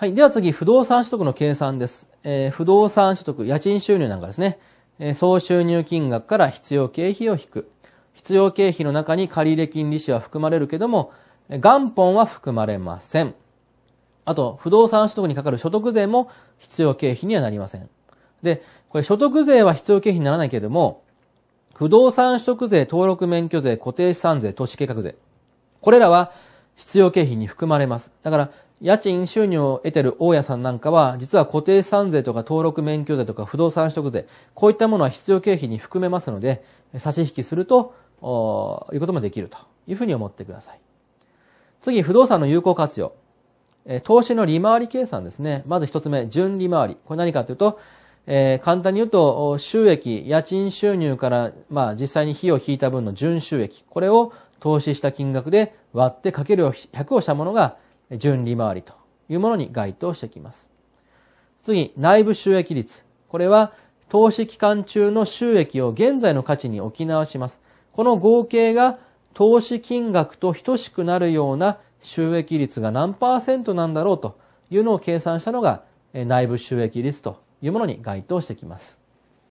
はい。では次、不動産取得の計算です。えー、不動産取得、家賃収入なんかですね。えー、総収入金額から必要経費を引く。必要経費の中に借入金利子は含まれるけども、元本は含まれません。あと、不動産取得にかかる所得税も必要経費にはなりません。で、これ所得税は必要経費にならないけれども、不動産取得税、登録免許税、固定資産税、都市計画税。これらは必要経費に含まれます。だから、家賃収入を得てる大家さんなんかは、実は固定資産税とか登録免許税とか不動産取得税、こういったものは必要経費に含めますので、差し引きすると、いうこともできるというふうに思ってください。次、不動産の有効活用。え投資の利回り計算ですね。まず一つ目、純利回り。これ何かというと、えー、簡単に言うと、収益、家賃収入から、まあ、実際に費用を引いた分の純収益。これを投資した金額で割ってかける100をしたものが純利回りというものに該当してきます。次、内部収益率。これは投資期間中の収益を現在の価値に置き直します。この合計が投資金額と等しくなるような収益率が何パーセントなんだろうというのを計算したのが内部収益率というものに該当してきます。